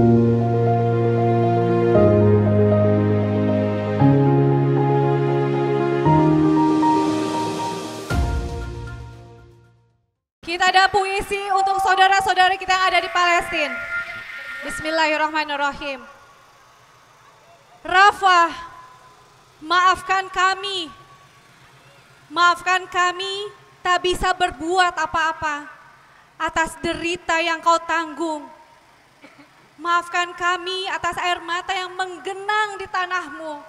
Kita ada puisi untuk saudara-saudara kita yang ada di Palestina. Bismillahirrahmanirrahim. Rafa, maafkan kami. Maafkan kami tak bisa berbuat apa-apa atas derita yang kau tanggung Maafkan kami atas air mata yang menggenang di tanahmu,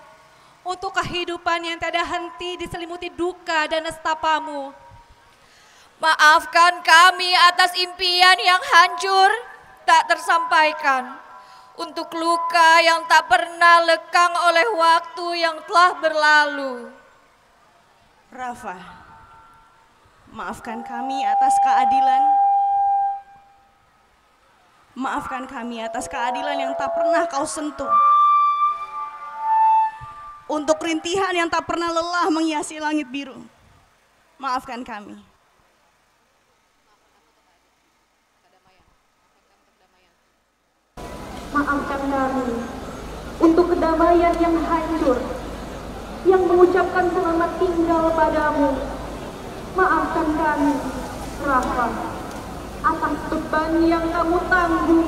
untuk kehidupan yang tiada henti diselimuti duka dan nestapamu. Maafkan kami atas impian yang hancur, tak tersampaikan. Untuk luka yang tak pernah lekang oleh waktu yang telah berlalu. Rafa, maafkan kami atas keadilan Maafkan kami atas keadilan yang tak pernah kau sentuh. Untuk rintihan yang tak pernah lelah menghiasi langit biru. Maafkan kami. Maafkan kami untuk kedamaian yang hancur, yang mengucapkan selamat tinggal padamu. Maafkan kami, Rahmat beban yang kamu tanggung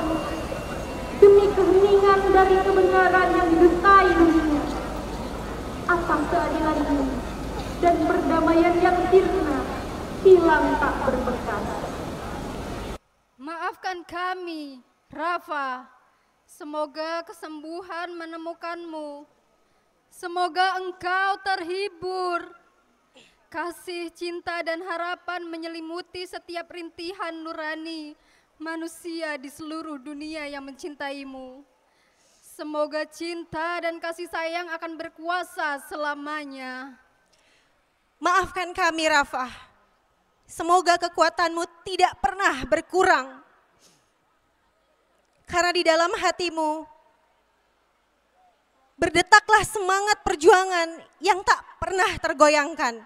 demi keheningan dari kebenaran yang dibentai dunia atas keadilanmu dan perdamaian yang sirna hilang tak berbekas maafkan kami Rafa semoga kesembuhan menemukanmu semoga engkau terhibur kasih, cinta, dan harapan menyelimuti setiap rintihan nurani manusia di seluruh dunia yang mencintaimu. Semoga cinta dan kasih sayang akan berkuasa selamanya. Maafkan kami Rafa. Semoga kekuatanmu tidak pernah berkurang. Karena di dalam hatimu berdetaklah semangat perjuangan yang tak pernah tergoyangkan.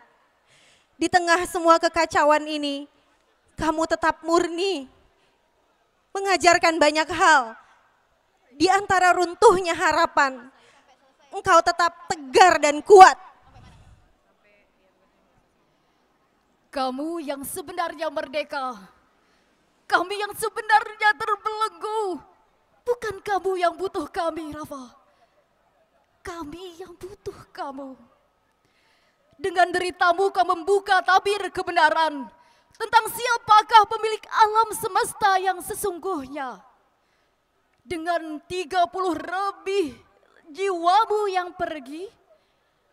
Di tengah semua kekacauan ini, kamu tetap murni mengajarkan banyak hal. Di antara runtuhnya harapan, engkau tetap tegar dan kuat. Kamu yang sebenarnya merdeka, kami yang sebenarnya terbelenggu. Bukan kamu yang butuh kami, Rafa. Kami yang butuh kamu. Dengan deritamu kau membuka tabir kebenaran. Tentang siapakah pemilik alam semesta yang sesungguhnya. Dengan 30 lebih jiwamu yang pergi,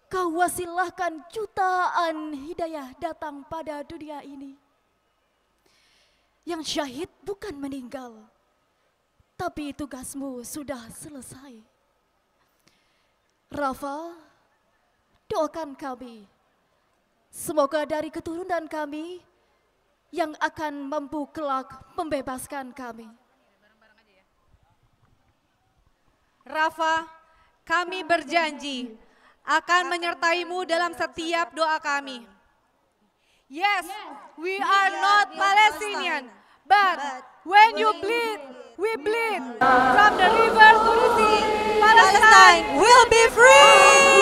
kau wasilahkan jutaan hidayah datang pada dunia ini. Yang syahid bukan meninggal, tapi tugasmu sudah selesai. Rafa, doakan kami. Semoga dari keturunan kami, yang akan mampu kelak membebaskan kami. Rafa, kami berjanji akan menyertaimu dalam setiap doa kami. Yes, we are not Palestinian, but when you bleed, we bleed. From the river to the sea, Palestine will be free.